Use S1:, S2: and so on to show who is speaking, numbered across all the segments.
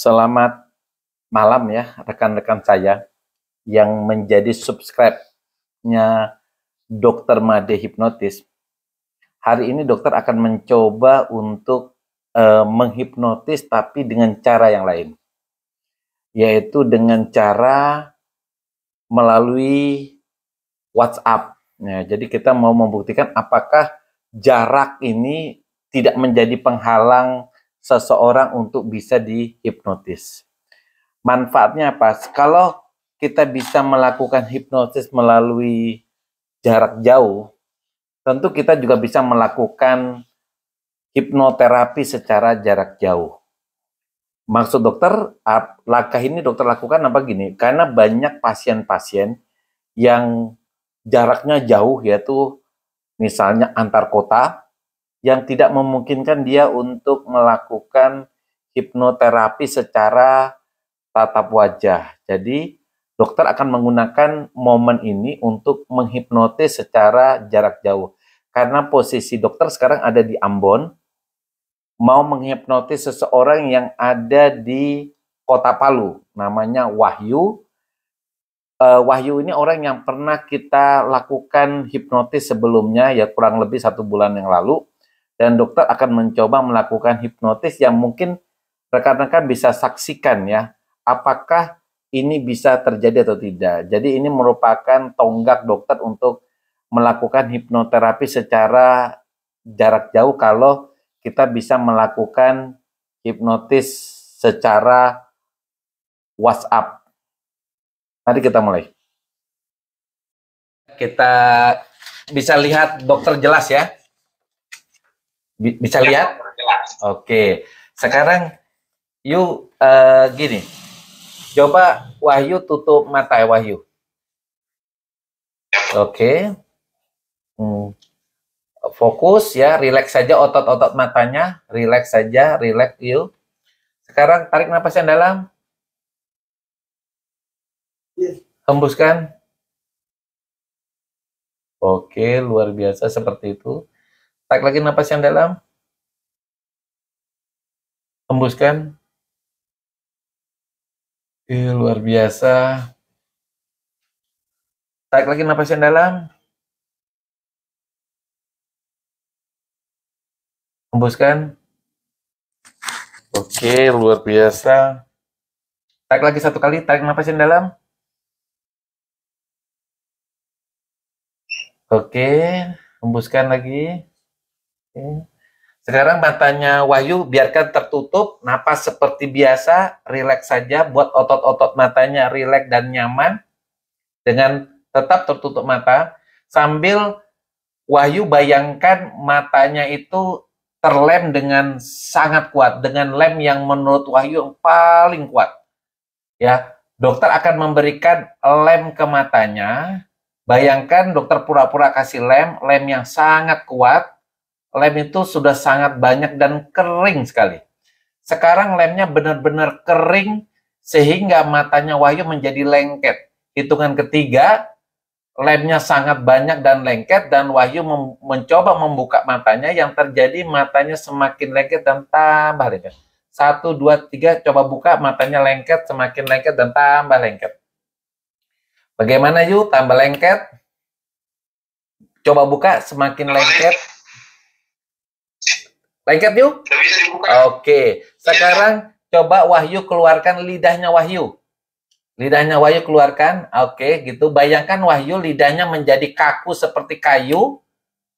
S1: Selamat malam ya rekan-rekan saya yang menjadi subscribe-nya Dokter Made Hipnotis. Hari ini dokter akan mencoba untuk uh, menghipnotis tapi dengan cara yang lain. Yaitu dengan cara melalui WhatsApp. Nah, jadi kita mau membuktikan apakah jarak ini tidak menjadi penghalang seseorang untuk bisa dihipnotis. Manfaatnya apa? Kalau kita bisa melakukan hipnosis melalui jarak jauh, tentu kita juga bisa melakukan hipnoterapi secara jarak jauh. Maksud dokter, langkah ini dokter lakukan apa gini? Karena banyak pasien-pasien yang jaraknya jauh yaitu misalnya antar kota yang tidak memungkinkan dia untuk melakukan hipnoterapi secara tatap wajah. Jadi dokter akan menggunakan momen ini untuk menghipnotis secara jarak jauh. Karena posisi dokter sekarang ada di Ambon, mau menghipnotis seseorang yang ada di kota Palu, namanya Wahyu. Uh, Wahyu ini orang yang pernah kita lakukan hipnotis sebelumnya, ya kurang lebih satu bulan yang lalu dan dokter akan mencoba melakukan hipnotis yang mungkin rekan-rekan bisa saksikan ya apakah ini bisa terjadi atau tidak. Jadi ini merupakan tonggak dokter untuk melakukan hipnoterapi secara jarak jauh kalau kita bisa melakukan hipnotis secara WhatsApp. Mari kita mulai. Kita bisa lihat dokter jelas ya bisa ya, lihat? Oke. Sekarang yuk uh, gini. Coba Wahyu tutup mata ya, Wahyu. Oke. Hmm. Fokus ya, relax saja otot-otot matanya, relax saja, relax Yuk. Sekarang tarik nafas yang dalam. Hembuskan. Oke, luar biasa seperti itu. Tak lagi nafas yang dalam. Hembuskan. Eh, luar biasa. Tarik lagi nafas yang dalam. Hembuskan. Oke, luar biasa. Tarik lagi satu kali, tarik nafas yang dalam. Oke, hembuskan lagi. Sekarang matanya Wahyu biarkan tertutup, napas seperti biasa, rileks saja, buat otot-otot matanya rileks dan nyaman dengan tetap tertutup mata sambil Wahyu bayangkan matanya itu terlem dengan sangat kuat, dengan lem yang menurut Wahyu yang paling kuat. Ya, dokter akan memberikan lem ke matanya. Bayangkan dokter pura-pura kasih lem, lem yang sangat kuat lem itu sudah sangat banyak dan kering sekali. Sekarang lemnya benar-benar kering sehingga matanya Wahyu menjadi lengket. Hitungan ketiga, lemnya sangat banyak dan lengket dan Wahyu mem mencoba membuka matanya yang terjadi matanya semakin lengket dan tambah lengket. Satu, dua, tiga, coba buka matanya lengket, semakin lengket dan tambah lengket. Bagaimana Yu? Tambah lengket. Coba buka, semakin lengket. Lengket yuk? Oke. Sekarang coba Wahyu keluarkan lidahnya Wahyu. Lidahnya Wahyu keluarkan. Oke, gitu. Bayangkan Wahyu lidahnya menjadi kaku seperti kayu.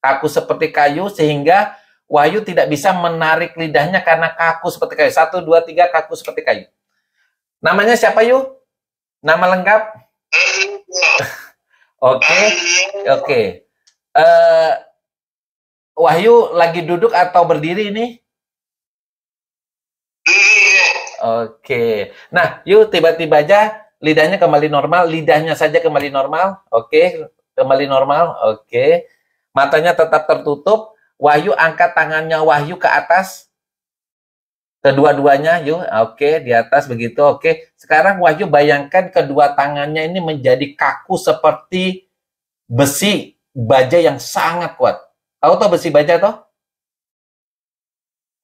S1: Kaku seperti kayu sehingga Wahyu tidak bisa menarik lidahnya karena kaku seperti kayu. Satu, dua, tiga, kaku seperti kayu. Namanya siapa yuk? Nama lengkap? Eh, oke, oke. Okay. okay. Uh, eh, Wahyu lagi duduk atau berdiri ini? Oke. Nah, yuk tiba-tiba aja lidahnya kembali normal, lidahnya saja kembali normal. Oke, kembali normal. Oke. Matanya tetap tertutup. Wahyu angkat tangannya Wahyu ke atas. Kedua-duanya, yuk. Oke, di atas begitu. Oke. Sekarang Wahyu bayangkan kedua tangannya ini menjadi kaku seperti besi baja yang sangat kuat. Tahu toh besi baja toh?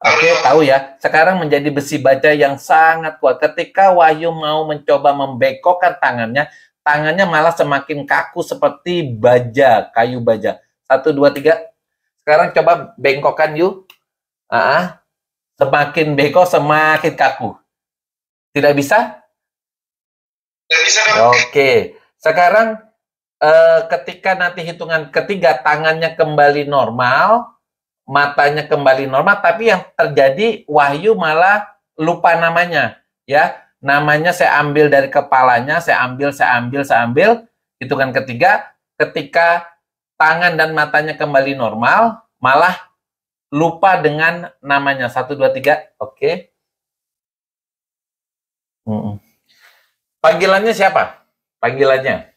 S1: Oke, tahu ya. Sekarang menjadi besi baja yang sangat kuat. Ketika Wahyu mau mencoba membekokkan tangannya, tangannya malah semakin kaku seperti baja, kayu baja. Satu, dua, tiga. Sekarang coba bengkokkan yuk. Ah, semakin bengkok, semakin kaku. Tidak bisa? Tidak bisa. Oke. Sekarang eh, ketika nanti hitungan ketiga tangannya kembali normal, matanya kembali normal, tapi yang terjadi Wahyu malah lupa namanya, ya. Namanya saya ambil dari kepalanya, saya ambil, saya ambil, saya ambil. Hitungan ketiga, ketika tangan dan matanya kembali normal, malah lupa dengan namanya. Satu, dua, tiga, oke. Okay. Hmm. Panggilannya siapa? Panggilannya?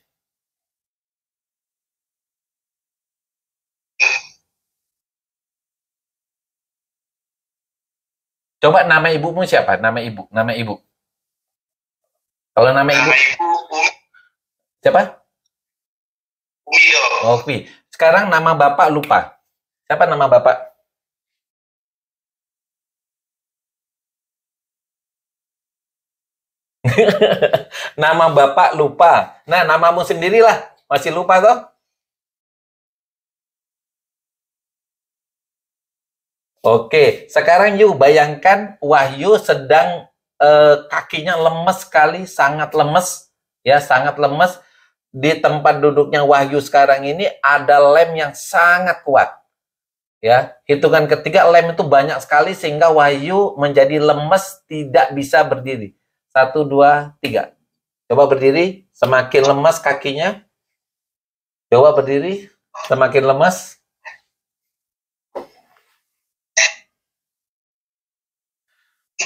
S1: Coba nama ibumu siapa? Nama ibu, nama ibu. Kalau nama, ibu, siapa? Oke. Okay. Oh, Sekarang nama bapak lupa. Siapa nama bapak? nama bapak lupa. Nah, namamu sendirilah. Masih lupa toh? Oke, sekarang yuk bayangkan Wahyu sedang eh, kakinya lemes sekali, sangat lemes, ya sangat lemes. Di tempat duduknya Wahyu sekarang ini ada lem yang sangat kuat. Ya, hitungan ketiga lem itu banyak sekali sehingga Wahyu menjadi lemes, tidak bisa berdiri. Satu, dua, tiga. Coba berdiri, semakin lemas kakinya. Coba berdiri, semakin lemas.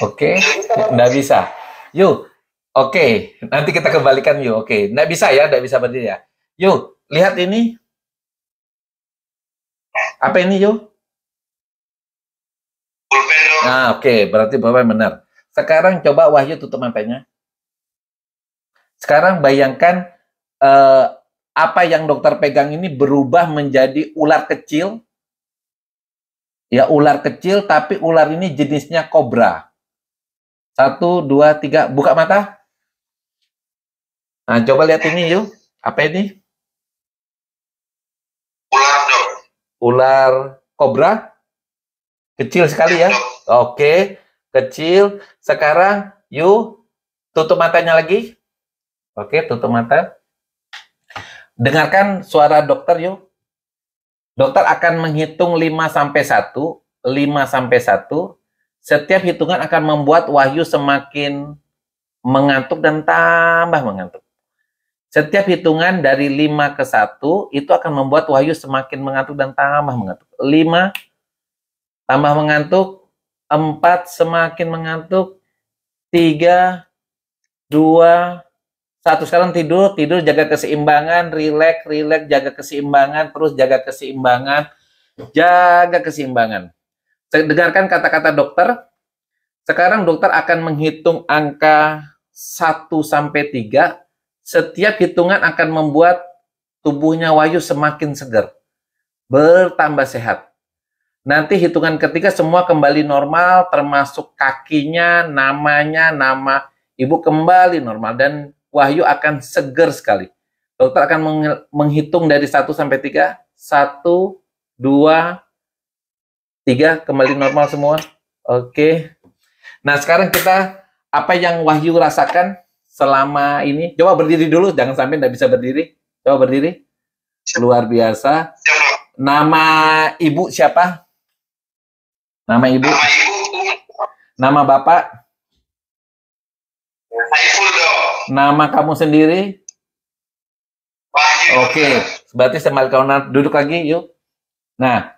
S1: Oke, okay. nggak bisa. Yuk, oke. Okay. Nanti kita kembalikan yuk. Oke, okay. nggak bisa ya, nggak bisa berarti ya. Yuk, lihat ini. Apa ini yuk? Nah, oke, okay. berarti bapak benar. Sekarang coba Wahyu tutup matanya. Sekarang bayangkan eh, apa yang dokter pegang ini berubah menjadi ular kecil. Ya, ular kecil, tapi ular ini jenisnya kobra. Satu, dua, tiga. Buka mata. Nah, coba lihat ini yuk. Apa ini? Ular kobra? Kecil sekali ya. Oke, kecil. Sekarang yuk tutup matanya lagi. Oke, tutup mata. Dengarkan suara dokter yuk. Dokter akan menghitung 5 sampai 1, 5 sampai 1, setiap hitungan akan membuat wahyu semakin mengantuk dan tambah mengantuk. Setiap hitungan dari 5 ke 1 itu akan membuat wahyu semakin mengantuk dan tambah mengantuk. 5 tambah mengantuk, 4 semakin mengantuk, 3, 2, satu sekarang tidur, tidur jaga keseimbangan, rileks, rileks, jaga keseimbangan, terus jaga keseimbangan, jaga keseimbangan. Dengarkan kata-kata dokter. Sekarang dokter akan menghitung angka 1 sampai 3. Setiap hitungan akan membuat tubuhnya wayu semakin segar, bertambah sehat. Nanti hitungan ketiga semua kembali normal, termasuk kakinya, namanya, nama ibu kembali normal. Dan Wahyu akan seger sekali. Dokter akan menghitung dari 1 sampai 3. 1, 2, Tiga, kembali normal semua. Oke. Nah, sekarang kita apa yang Wahyu rasakan selama ini? Coba berdiri dulu, jangan sampai tidak bisa berdiri. Coba berdiri. Luar biasa. Nama ibu siapa? Nama ibu? Nama, bapak? Nama kamu sendiri? Oke, okay. berarti semal kau duduk lagi yuk. Nah,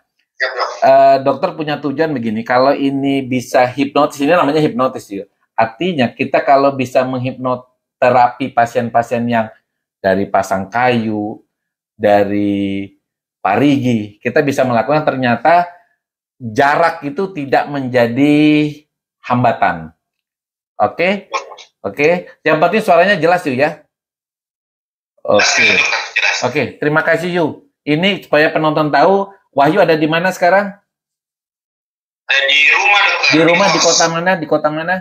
S1: Eh, dokter punya tujuan begini. Kalau ini bisa hipnotis, ini namanya hipnotis ya. Artinya kita kalau bisa menghipnoterapi pasien-pasien yang dari pasang kayu, dari parigi, kita bisa melakukan ternyata jarak itu tidak menjadi hambatan. Oke? Oke. Okay. Yang penting suaranya jelas yuk ya. Oke. Oke, terima kasih yuk. Ini supaya penonton tahu Wahyu ada di mana sekarang? Di rumah dokter. Di rumah di kota mana? Di kota mana?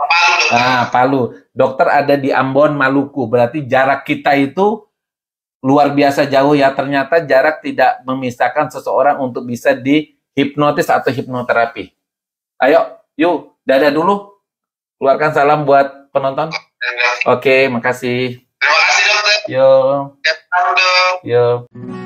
S1: Palu. Dokter. Ah, Palu. Dokter ada di Ambon, Maluku. Berarti jarak kita itu luar biasa jauh ya. Ternyata jarak tidak memisahkan seseorang untuk bisa dihipnotis atau hipnoterapi. Ayo, yuk, dadah dulu. Keluarkan salam buat penonton. Oke, okay, makasih. Terima kasih, dokter. Yo. Yo.